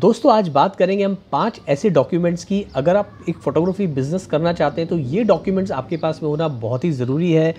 दोस्तों आज बात करेंगे हम पांच ऐसे डॉक्यूमेंट्स की अगर आप एक फ़ोटोग्राफी बिज़नेस करना चाहते हैं तो ये डॉक्यूमेंट्स आपके पास में होना बहुत ही ज़रूरी है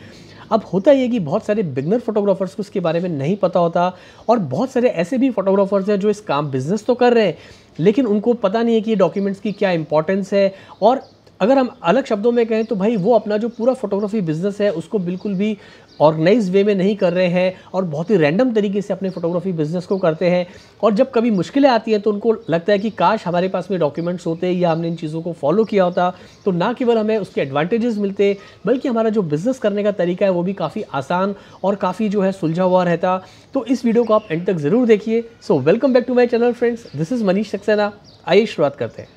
अब होता है कि बहुत सारे बिगनर फोटोग्राफर्स को इसके बारे में नहीं पता होता और बहुत सारे ऐसे भी फोटोग्राफर्स हैं जो इस काम बिज़नेस तो कर रहे हैं लेकिन उनको पता नहीं है कि ये डॉक्यूमेंट्स की क्या इंपॉर्टेंस है और अगर हम अलग शब्दों में कहें तो भाई वो अपना जो पूरा फोटोग्राफी बिज़नेस है उसको बिल्कुल भी ऑर्गेनाइज वे में नहीं कर रहे हैं और बहुत ही रैंडम तरीके से अपने फोटोग्राफी बिजनेस को करते हैं और जब कभी मुश्किलें आती हैं तो उनको लगता है कि काश हमारे पास में डॉक्यूमेंट्स होते या हमने इन चीज़ों को फॉलो किया होता तो ना केवल हमें उसके एडवांटेजेस मिलते बल्कि हमारा जो बिज़नेस करने का तरीका है वो भी काफ़ी आसान और काफ़ी जो है सुलझा हुआ रहता तो इस वीडियो को आप एंड तक ज़रूर देखिए so welcome back to my channel friends this is Manish Saxena आइए शुरुआत करते हैं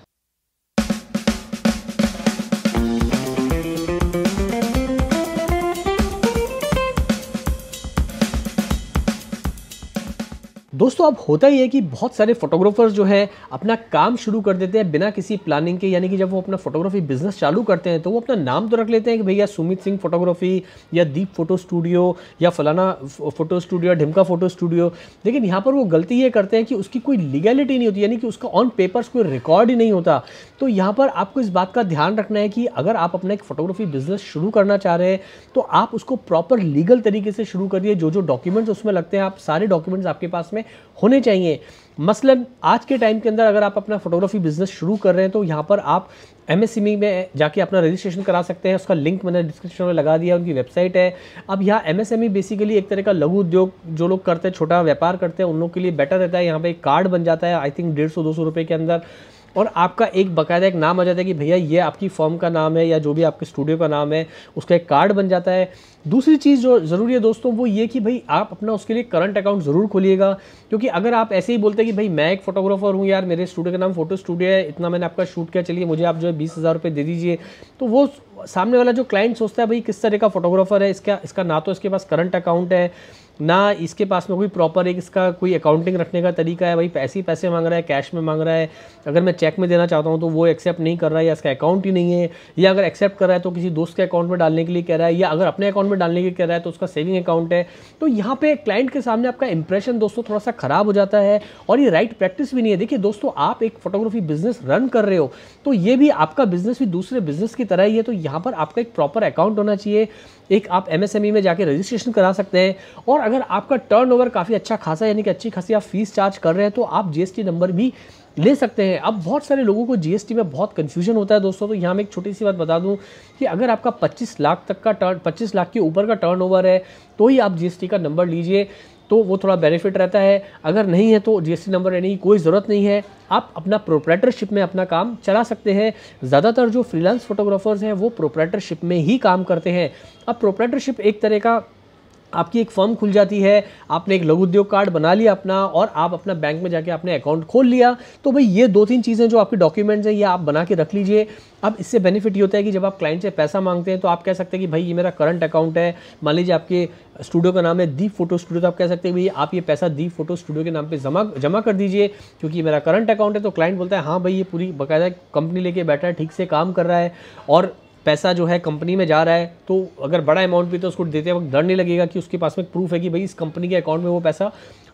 दोस्तों अब होता ही है कि बहुत सारे फोटोग्राफर्स जो है अपना काम शुरू कर देते हैं बिना किसी प्लानिंग के यानी कि जब वो अपना फोटोग्राफी बिजनेस चालू करते हैं तो वो अपना नाम तो रख लेते हैं कि भैया सुमित सिंह फोटोग्राफी या दीप फोटो स्टूडियो या फलाना फोटो स्टूडियो ढिमका फोटो स्टूडियो लेकिन यहाँ पर वो गलती ये करते हैं कि उसकी कोई लीगैलिटी नहीं होती यानी कि उसका ऑन पेपर्स कोई रिकॉर्ड ही नहीं होता तो यहाँ पर आपको इस बात का ध्यान रखना है कि अगर आप अपना एक फोटोग्राफी बिजनेस शुरू करना चाह रहे हैं तो आप उसको प्रॉपर लीगल तरीके से शुरू करिए जो जो डॉक्यूमेंट्स उसमें लगते हैं आप सारे डॉक्यूमेंट्स आपके पास में होने चाहिए मसलन आज के टाइम के अंदर अगर आप अपना फोटोग्राफी बिजनेस शुरू कर रहे हैं तो यहाँ पर आप एम एस e में जाके अपना रजिस्ट्रेशन करा सकते हैं उसका लिंक मैंने डिस्क्रिप्शन में लगा दिया उनकी वेबसाइट है अब यहाँ एम एस बेसिकली एक तरह का लघु उद्योग जो लोग करते हैं छोटा व्यापार करते हैं उन लोग के लिए बेटर रहता है यहाँ पर एक कार्ड बन जाता है आई थिंक डेढ़ सौ दो सौ के अंदर और आपका एक बकायदा एक नाम आ जाता है कि भैया ये आपकी फॉर्म का नाम है या जो भी आपके स्टूडियो का नाम है उसका एक कार्ड बन जाता है दूसरी चीज़ जो ज़रूरी है दोस्तों वो ये कि भाई आप अपना उसके लिए करंट अकाउंट ज़रूर खोलिएगा क्योंकि अगर आप ऐसे ही बोलते हैं कि भाई मैं एक फोटोग्राफर हूँ यार मेरे स्टूडियो का नाम फोटो स्टूडियो है इतना मैंने आपका शूट किया चलिए मुझे आप जो है बीस हज़ार रुपये दे दीजिए तो वो सामने वाला जो क्लाइंट सोचता है भाई किस तरह का फोटोग्राफर है इसका इसका ना तो इसके पास करंट अकाउंट है ना इसके पास में कोई प्रॉपर एक इसका कोई अकाउंटिंग रखने का तरीका है भाई पैसे ही पैसे मांग रहा है कैश में मांग रहा है अगर मैं चेक में देना चाहता हूँ तो वो एक्सेप्ट नहीं कर रहा है या इसका अकाउंट ही नहीं है या अगर एक्सेप्ट कर रहा है तो किसी दोस्त के अकाउंट में डालने के लिए कह रहा है या अगर अपने अकाउंट में डालने के लिए कह रहा है तो उसका सेविंग अकाउंट है तो यहाँ पर क्लाइंट के सामने आपका इंप्रेशन दोस्तों थोड़ा सा ख़राब हो जाता है और ये राइट प्रैक्टिस भी नहीं है देखिए दोस्तों आप एक फोटोग्राफी बिजनेस रन कर रहे हो तो ये भी आपका बिजनेस भी दूसरे बिजनेस की तरह ही है तो यहाँ पर आपका एक प्रॉपर अकाउंट होना चाहिए एक आप एम e में जाके रजिस्ट्रेशन करा सकते हैं और अगर आपका टर्न काफ़ी अच्छा खासा यानी कि अच्छी खासी आप फीस चार्ज कर रहे हैं तो आप जी नंबर भी ले सकते हैं अब बहुत सारे लोगों को जीएसटी में बहुत कन्फ्यूजन होता है दोस्तों तो यहाँ मैं एक छोटी सी बात बता दूँ कि अगर आपका 25 लाख तक का टर्न 25 लाख के ऊपर का टर्नओवर है तो ही आप जीएसटी का नंबर लीजिए तो वो थोड़ा बेनिफिट रहता है अगर नहीं है तो जीएसटी नंबर लेने की कोई ज़रूरत नहीं है आप अपना प्रोपरेटरशिप में अपना काम चला सकते हैं ज़्यादातर जो फ्रीलांस फोटोग्राफर्स हैं वो प्रोपरेटरशिप में ही काम करते हैं अब प्रोपरेटरशिप एक तरह का आपकी एक फर्म खुल जाती है आपने एक लघु उद्योग कार्ड बना लिया अपना और आप अपना बैंक में जाके आपने अकाउंट खोल लिया तो भाई ये दो तीन चीज़ें जो आपके डॉक्यूमेंट्स हैं ये आप बना के रख लीजिए अब इससे बेनिफिट ये होता है कि जब आप क्लाइंट से पैसा मांगते हैं तो आप कह सकते हैं कि भाई ये मेरा करंट अकाउंट है मान लीजिए आपके स्टूडियो का नाम है दीप फोटो स्टूडियो तो आप कह सकते हैं भाई आप ये पैसा दीप फोटो स्टूडियो के नाम पर जमा जमा कर दीजिए क्योंकि ये मेरा करंट अकाउंट है तो क्लाइंट बोलता है हाँ भाई ये पूरी बाकायदा कंपनी लेके बैठा है ठीक से काम कर रहा है और पैसा जो है कंपनी में जा रहा है तो अगर बड़ा अमाउंट भी तो उसको देते वक्त डर नहीं लगेगा कि उसके पास में प्रूफ है कि भाई इस कंपनी के अकाउंट में वो पैसा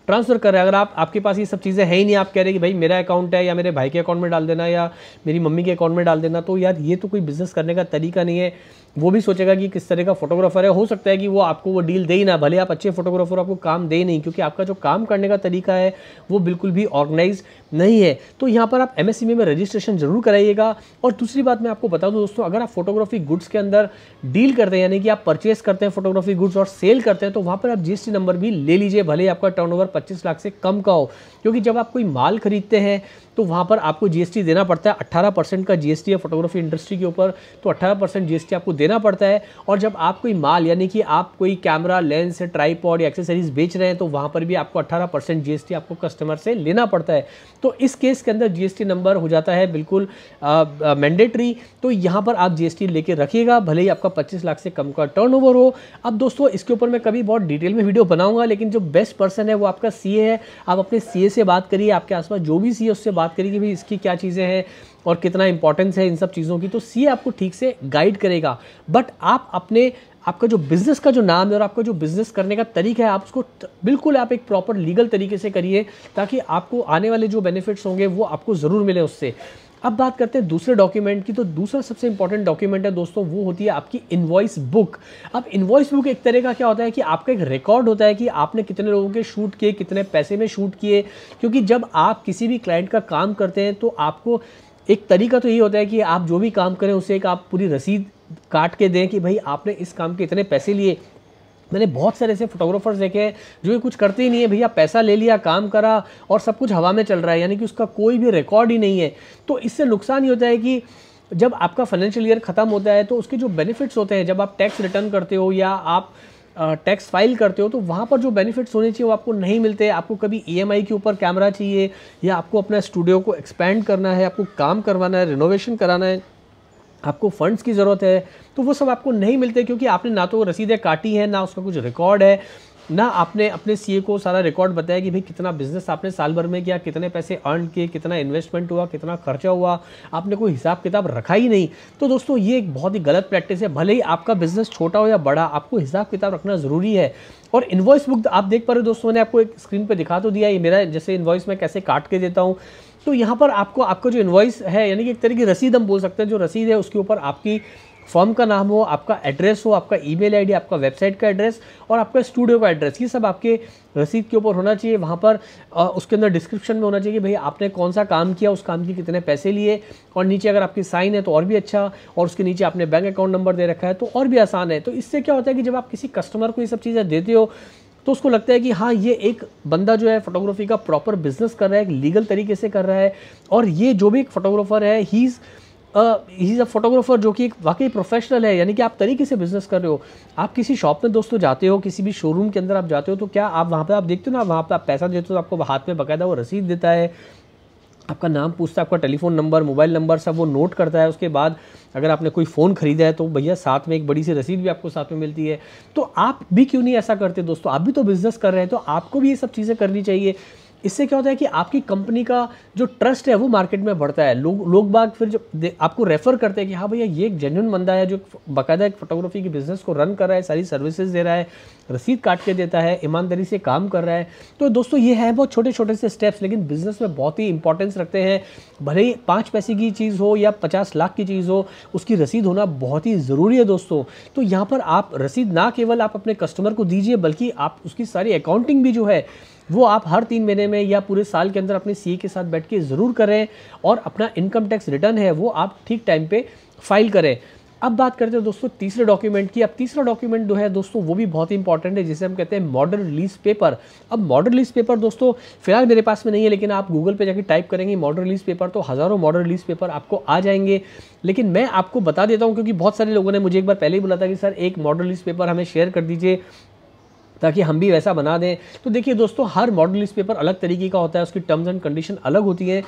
ट्रांसफ़र कर रहे हैं अगर आप आपके पास ये सब चीज़ें हैं ही नहीं आप कह रहे कि भाई मेरा अकाउंट है या मेरे भाई के अकाउंट में डाल देना या मेरी मम्मी के अकाउंट में डाल देना तो यार ये तो कोई बिज़नेस करने का तरीका नहीं है वो भी सोचेगा कि किस तरह का फोटोग्राफर है हो सकता है कि वो आपको वो डील दे ही ना भले आप अच्छे फोटोग्राफर आपको काम दे नहीं क्योंकि आपका जो काम करने का तरीका है वो बिल्कुल भी ऑर्गेनाइज नहीं है तो यहाँ पर आप एम में रजिस्ट्रेशन ज़रूर कराइएगा और दूसरी बात मैं आपको बता दूँ दोस्तों अगर आप फोटोग्राफी गुड्स के अंदर डील करते हैं यानी कि आप परचेस करते हैं फोटोग्राफी गुड्स और सेल करते हैं तो वहाँ पर आप जी नंबर भी ले लीजिए भले आपका ओवर पच्चीस लाख से कम का हो क्योंकि जब आप कोई माल खरीदते हैं तो वहाँ पर आपको जीएसटी देना पड़ता है 18 परसेंट का जीएसटी है फोटोग्राफी इंडस्ट्री के ऊपर तो 18 परसेंट जी आपको देना पड़ता है और जब आप कोई माल यानी कि आप कोई कैमरा लेंस ट्राईपॉड या एक्सेसरीज बेच रहे हैं तो वहाँ पर भी आपको अट्ठारह परसेंट आपको कस्टमर से लेना पड़ता है तो इस केस के अंदर जी नंबर हो जाता है बिल्कुल मैंडेटरी तो यहाँ पर आप जी लेके रखिएगा भले ही आपका पच्चीस लाख से कम का टर्न हो अब दोस्तों इसके ऊपर मैं कभी बहुत डिटेल में वीडियो बनाऊंगा लेकिन जो बेस्ट पर्सन है वो आपका सी है आप अपने सी से बात करिए आपके आसपास जो भी सी उससे बात बात करी कि भाई इसकी क्या चीज़ें हैं और कितना इंपॉर्टेंस है इन सब चीज़ों की तो सी आपको ठीक से गाइड करेगा बट आप अपने आपका जो बिज़नेस का जो नाम है और आपका जो बिज़नेस करने का तरीका है आप उसको बिल्कुल आप एक प्रॉपर लीगल तरीके से करिए ताकि आपको आने वाले जो बेनिफिट्स होंगे वो आपको ज़रूर मिले उससे अब बात करते हैं दूसरे डॉक्यूमेंट की तो दूसरा सबसे इंपॉर्टेंट डॉक्यूमेंट है दोस्तों वो होती है आपकी इन्वॉइस बुक अब इन्वॉइस बुक एक तरह का क्या होता है कि आपका एक रिकॉर्ड होता है कि आपने कितने लोगों के शूट किए कितने पैसे में शूट किए क्योंकि जब आप किसी भी क्लाइंट का काम करते हैं तो आपको एक तरीका तो यही होता है कि आप जो भी काम करें उसे एक आप पूरी रसीद काट के दें कि भाई आपने इस काम के इतने पैसे लिए मैंने बहुत सारे ऐसे फोटोग्राफर्स देखे जो ये कुछ करते ही नहीं है भैया पैसा ले लिया काम करा और सब कुछ हवा में चल रहा है यानी कि उसका कोई भी रिकॉर्ड ही नहीं है तो इससे नुकसान ये होता है कि जब आपका फाइनेंशियल ईयर ख़त्म होता है तो उसके जो बेनिफिट्स होते हैं जब आप टैक्स रिटर्न करते हो या आप टैक्स फाइल करते हो तो वहाँ पर जो बेनिफिट्स होने चाहिए वो आपको नहीं मिलते आपको कभी ई e के ऊपर कैमरा चाहिए या आपको अपना स्टूडियो को एक्सपेंड करना है आपको काम करवाना है रिनोवेशन कराना है आपको फंड्स की ज़रूरत है तो वो सब आपको नहीं मिलते क्योंकि आपने ना तो रसीदें काटी हैं ना उसका कुछ रिकॉर्ड है ना आपने अपने सीए e को सारा रिकॉर्ड बताया कि भाई कितना बिजनेस आपने साल भर में किया कितने पैसे अर्न किए कितना इन्वेस्टमेंट हुआ कितना खर्चा हुआ आपने कोई हिसाब किताब रखा ही नहीं तो दोस्तों ये एक बहुत ही गलत प्रैक्टिस है भले ही आपका बिजनेस छोटा हो या बड़ा आपको हिसाब किताब रखना ज़रूरी है और इन्वॉइस बुक आप देख पा रहे हो दोस्तों मैंने आपको एक स्क्रीन पर दिखा तो दिया ये मेरा जैसे इन्वॉइस मैं कैसे काट के देता हूँ तो यहाँ पर आपको आपका जो इन्वॉइस है यानी कि एक तरह की रसीद हम बोल सकते हैं जो रसीद है उसके ऊपर आपकी फॉर्म का नाम हो आपका एड्रेस हो आपका ईमेल आईडी आपका वेबसाइट का एड्रेस और आपका स्टूडियो का एड्रेस ये सब आपके रसीद के ऊपर होना चाहिए वहाँ पर आ, उसके अंदर डिस्क्रिप्शन में होना चाहिए कि भाई आपने कौन सा काम किया उस काम के कितने पैसे लिए और नीचे अगर आपकी साइन है तो और भी अच्छा और उसके नीचे आपने बैंक अकाउंट नंबर दे रखा है तो और भी आसान है तो इससे क्या होता है कि जब आप किसी कस्टमर को ये सब चीज़ें देते हो तो उसको लगता है कि हाँ ये एक बंदा जो है फोटोग्राफी का प्रॉपर बिजनेस कर रहा है एक लीगल तरीके से कर रहा है और ये जो भी एक फोटोग्राफर है he is he is a photographer जो कि एक वाकई प्रोफेशनल है यानी कि आप तरीके से बिजनेस कर रहे हो आप किसी शॉप में दोस्तों जाते हो किसी भी शोरूम के अंदर आप जाते हो तो क्या आप वहाँ पे आप देखते हो ना वहाँ पे आप पैसा देते हो तो आपको हाथ में बकायदा वो रसीद देता है आपका नाम पूछता है आपका टेलीफोन नंबर मोबाइल नंबर सब वो नोट करता है उसके बाद अगर आपने कोई फ़ोन खरीदा है तो भैया साथ में एक बड़ी सी रसीद भी आपको साथ में मिलती है तो आप भी क्यों नहीं ऐसा करते दोस्तों आप भी तो बिज़नेस कर रहे हैं तो आपको भी ये सब चीज़ें करनी चाहिए इससे क्या होता है कि आपकी कंपनी का जो ट्रस्ट है वो मार्केट में बढ़ता है लोग लोग बाग फिर जब आपको रेफ़र करते हैं कि हाँ भैया ये एक जेन्यून बंदा है जो बाकायदा एक फोटोग्राफी के बिज़नेस को रन कर रहा है सारी सर्विसेज दे रहा है रसीद काट के देता है ईमानदारी से काम कर रहा है तो दोस्तों ये है बहुत छोटे छोटे से स्टेप्स लेकिन बिज़नेस में बहुत ही इंपॉर्टेंस रखते हैं भले ही पाँच पैसे की चीज़ हो या पचास लाख की चीज़ हो उसकी रसीद होना बहुत ही ज़रूरी है दोस्तों तो यहाँ पर आप रसीद ना केवल आप अपने कस्टमर को दीजिए बल्कि आप उसकी सारी अकाउंटिंग भी जो है वो आप हर तीन महीने में या पूरे साल के अंदर अपने सी के साथ बैठ के ज़रूर करें और अपना इनकम टैक्स रिटर्न है वो आप ठीक टाइम पर फाइल करें अब बात करते हैं दोस्तों तीसरे डॉक्यूमेंट की अब तीसरा डॉक्यूमेंट जो है दोस्तों वो भी बहुत ही इंपॉर्टेंट है जिसे हम कहते हैं मॉडल रिलीज पेपर अब मॉडल रिलीज पेपर दोस्तों फिलहाल मेरे पास में नहीं है लेकिन आप गूगल पे जाके टाइप करेंगे मॉडल रिलीज पेपर तो हज़ारों मॉडल रिलीज पेपर आपको आ जाएंगे लेकिन मैं आपको बता देता हूँ क्योंकि बहुत सारे लोगों ने मुझे एक बार पहले ही बोला था कि सर एक मॉडल रिलीज पेपर हमें शेयर कर दीजिए ताकि हम भी वैसा बना दें तो देखिए दोस्तों हर मॉडल इस पेपर अलग तरीके का होता है उसकी टर्म्स एंड कंडीशन अलग होती है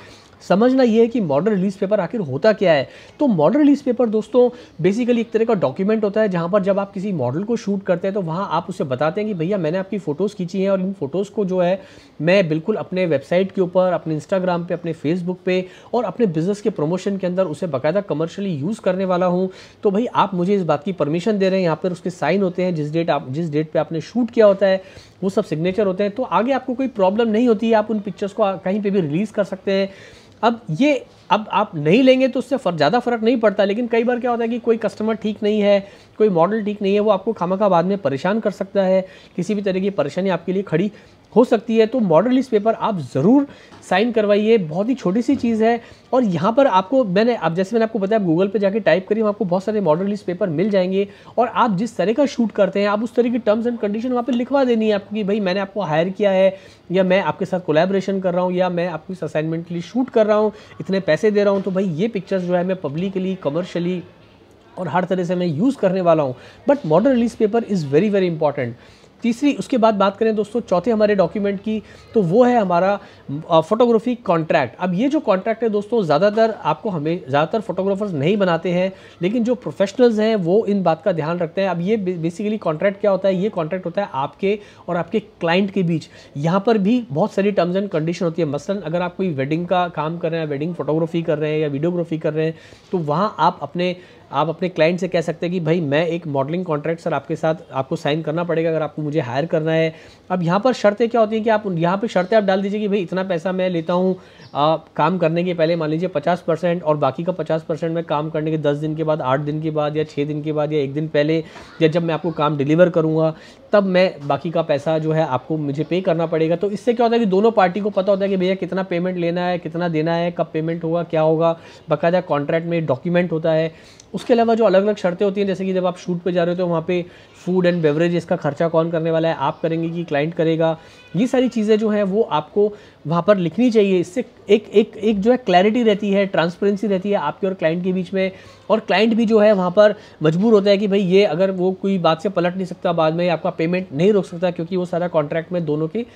समझना ये है कि मॉडल रिलीज पेपर आखिर होता क्या है तो मॉडल रिलीज पेपर दोस्तों बेसिकली एक तरह का डॉक्यूमेंट होता है जहाँ पर जब आप किसी मॉडल को शूट करते हैं तो वहाँ आप उसे बताते हैं कि भैया मैंने आपकी फ़ोटोज़ खींची हैं और इन फ़ोटोज़ को जो है मैं बिल्कुल अपने वेबसाइट के ऊपर अपने इंस्टाग्राम पर अपने फेसबुक पर और अपने बिज़नेस के प्रमोशन के अंदर उसे बाकायदा कमर्शली यूज़ करने वाला हूँ तो भाई आप मुझे इस बात की परमिशन दे रहे हैं यहाँ पर उसके साइन होते हैं जिस डेट आप जिस डेट पर आपने शूट किया होता है वो सब सिग्नेचर होते हैं तो आगे आपको कोई प्रॉब्लम नहीं होती है आप उन पिक्चर्स को कहीं पर भी रिलीज़ कर सकते हैं अब ये अब आप नहीं लेंगे तो उससे फर, ज़्यादा फ़र्क नहीं पड़ता लेकिन कई बार क्या होता है कि कोई कस्टमर ठीक नहीं है कोई मॉडल ठीक नहीं है वो आपको खामा बाद में परेशान कर सकता है किसी भी तरह की परेशानी आपके लिए खड़ी हो सकती है तो मॉडल लिस्ट पेपर आप ज़रूर साइन करवाइए बहुत ही छोटी सी चीज़ है और यहाँ पर आपको मैंने आप जैसे मैंने आपको बताया गूगल पे जाके टाइप करिए आपको बहुत सारे मॉडल लिस्ट पेपर मिल जाएंगे और आप जिस तरह का शूट करते हैं आप उस तरह की टर्म्स एंड कंडीशन वहाँ पर लिखवा देनी है आपकी भाई मैंने आपको हायर किया है या मैं आपके साथ कोलेब्रेशन कर रहा हूँ या मैं आपको इस असाइनमेंट के लिए शूट कर रहा हूँ इतने पैसे दे रहा हूँ तो भाई ये पिक्चर्स जो है मैं पब्लिकली कमर्शली और हर तरह से मैं यूज़ करने वाला हूँ but model release paper is very very important तीसरी उसके बाद बात करें दोस्तों चौथे हमारे डॉक्यूमेंट की तो वो है हमारा फोटोग्राफी कॉन्ट्रैक्ट अब ये जो कॉन्ट्रैक्ट है दोस्तों ज़्यादातर आपको हमें ज़्यादातर फोटोग्राफर्स नहीं बनाते हैं लेकिन जो प्रोफेशनल्स हैं वो इन बात का ध्यान रखते हैं अब ये बेसिकली कॉन्ट्रैक्ट क्या होता है ये कॉन्ट्रैक्ट होता है आपके और आपके क्लाइंट के बीच यहाँ पर भी बहुत सारी टर्म्स एंड कंडीशन होती है मसलन अगर आप कोई वेडिंग का काम कर रहे हैं वेडिंग फोटोग्राफी कर रहे हैं या वीडियोग्राफी कर रहे हैं तो वहाँ आप अपने आप अपने क्लाइंट से कह सकते हैं कि भाई मैं एक मॉडलिंग कॉन्ट्रैक्ट सर आपके साथ आपको साइन करना पड़ेगा अगर आपको मुझे हायर करना है अब यहाँ पर शर्तें क्या होती हैं कि आप यहाँ पर शर्तें आप डाल दीजिए कि भाई इतना पैसा मैं लेता हूँ काम करने के पहले मान लीजिए पचास परसेंट और बाकी का पचास परसेंट मैं काम करने के दस दिन के बाद आठ दिन के बाद या छः दिन के बाद या एक दिन पहले या जब मैं आपको काम डिलीवर करूँगा तब मैं बाकी का पैसा जो है आपको मुझे पे करना पड़ेगा तो इससे क्या होता है कि दोनों पार्टी को पता होता है कि भैया कितना पेमेंट लेना है कितना देना है कब पेमेंट होगा क्या होगा बाकायदा कॉन्ट्रैक्ट में डॉक्यूमेंट होता है उसके अलावा जो अलग अलग शर्तें होती हैं जैसे कि जब आप शूट पे जा रहे हो तो वहाँ पे फूड एंड बेवरेज इसका खर्चा कौन करने वाला है आप करेंगे कि क्लाइंट करेगा ये सारी चीज़ें जो हैं वो आपको वहाँ पर लिखनी चाहिए इससे एक एक एक जो है क्लैरिटी रहती है ट्रांसपेरेंसी रहती है आपके और क्लाइंट के बीच में और क्लाइंट भी जो है वहाँ पर मजबूर होता है कि भाई ये अगर वो कोई बात से पलट नहीं सकता बाद में आपका पेमेंट नहीं रोक सकता क्योंकि वो सारा कॉन्ट्रैक्ट में दोनों की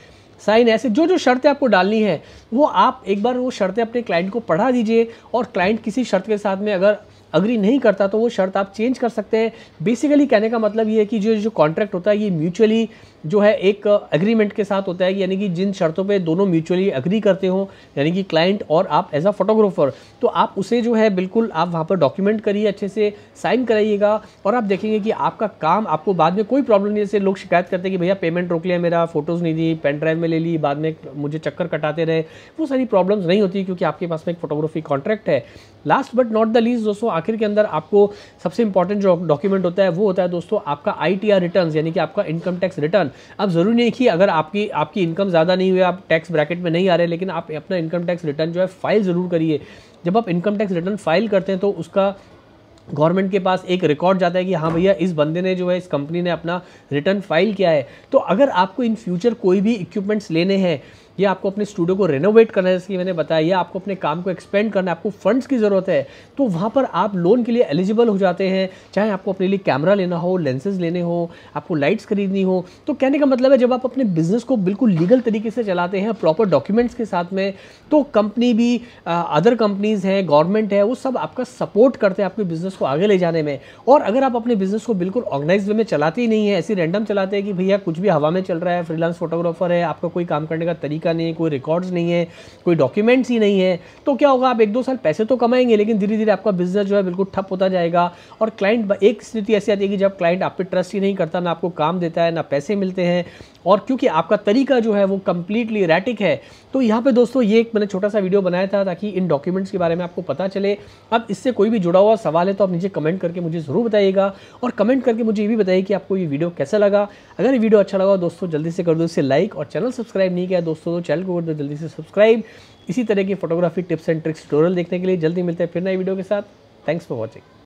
साइन ऐसे जो जो शर्तें आपको डालनी है वो आप एक बार वो शर्तें अपने क्लाइंट को पढ़ा दीजिए और क्लाइंट किसी शर्त के साथ में अगर अग्री नहीं करता तो वो शर्त आप चेंज कर सकते हैं बेसिकली कहने का मतलब ये है कि जो जो कॉन्ट्रैक्ट होता है ये म्यूचुअली जो है एक अग्रीमेंट के साथ होता है यानी कि जिन शर्तों पे दोनों म्यूचुअली अग्री करते हो यानी कि क्लाइंट और आप एज अ फोटोग्राफर तो आप उसे जो है बिल्कुल आप वहाँ पर डॉक्यूमेंट करिए अच्छे से साइन कराइएगा और आप देखेंगे कि आपका काम आपको बाद में कोई प्रॉब्लम नहीं जैसे लोग शिकायत करते हैं कि भैया पेमेंट रोक लिया मेरा फ़ोटोज़ नहीं दी पेन ड्राइव में ले ली बाद में मुझे चक्कर कटाते रहे वो सारी प्रॉब्लम्स नहीं होती क्योंकि आपके पास में एक फोटोग्राफी कॉन्ट्रैक्ट है last but not the least दोस्तों आखिर के अंदर आपको सबसे इंपॉर्टेंट जो डॉक्यूमेंट होता है वो होता है दोस्तों आपका आई टी रिटर्न यानी कि आपका इनकम टैक्स रिटर्न अब ज़रूरी नहीं कि अगर आपकी आपकी इनकम ज़्यादा नहीं हुई आप टैक्स ब्रैकेट में नहीं आ रहे लेकिन आप अपना इनकम टैक्स रिटर्न जो है फाइल ज़रूर करिए जब आप इनकम टैक्स रिटर्न फाइल करते हैं तो उसका गवर्नमेंट के पास एक रिकॉर्ड जाता है कि हाँ भैया इस बंदे ने जो है इस कंपनी ने अपना रिटर्न फाइल किया है तो अगर आपको इन फ्यूचर कोई भी इक्विपमेंट्स लेने हैं या आपको अपने स्टूडियो को रेनोवेट करना है जैसे कि मैंने बताया या आपको अपने काम को एक्सपेंड करना है आपको फंड्स की ज़रूरत है तो वहाँ पर आप लोन के लिए एलिजिबल हो जाते हैं चाहे आपको अपने लिए कैमरा लेना हो लेंसेज लेने हो आपको लाइट्स खरीदनी हो तो कहने का मतलब है जब आप अपने बिजनेस को बिल्कुल लीगल तरीके से चलाते हैं प्रॉपर डॉक्यूमेंट्स के साथ में तो कंपनी भी अदर कंपनीज़ हैं गवर्नमेंट है वो सब आपका सपोर्ट करते हैं आपके बिज़नेस को आगे ले जाने में और अगर आप अपने बिज़नेस को बिल्कुल ऑर्गेनाइज वे में चलाते ही नहीं है ऐसी रैंडम चलाते हैं कि भैया कुछ भी हवा में चल रहा है फ्रीलांस फोटोग्राफर है आपका कोई काम करने का तरीका का नहीं है कोई रिकॉर्ड्स नहीं है कोई डॉक्यूमेंट्स ही नहीं है तो क्या होगा आप एक दो साल पैसे तो कमाएंगे लेकिन धीरे धीरे आपका बिजनेस जो है बिल्कुल ठप होता जाएगा और क्लाइंट एक स्थिति ऐसी आती है कि जब क्लाइंट आप पे ट्रस्ट ही नहीं करता ना आपको काम देता है ना पैसे मिलते हैं और क्योंकि आपका तरीका जो है वो कम्प्लीटली रैटिक है तो यहाँ पे दोस्तों ये एक मैंने छोटा सा वीडियो बनाया था ताकि इन डॉक्यूमेंट्स के बारे में आपको पता चले अब इससे कोई भी जुड़ा हुआ सवाल है तो आप नीचे कमेंट करके मुझे ज़रूर बताइएगा और कमेंट करके मुझे ये भी बताइए कि आपको ये वीडियो कैसा लगा अगर ये वीडियो अच्छा लगा दोस्तों जल्दी से कर दो इसे लाइक और चैनल सब्सक्राइब नहीं किया दोस्तों तो चैनल को कर दो जल्दी से सब्सक्राइब इसी तरह की photography tips and tricks tutorial देखने के लिए जल्दी मिलते हैं फिर नए वीडियो के साथ थैंक्स फॉर वॉचिंग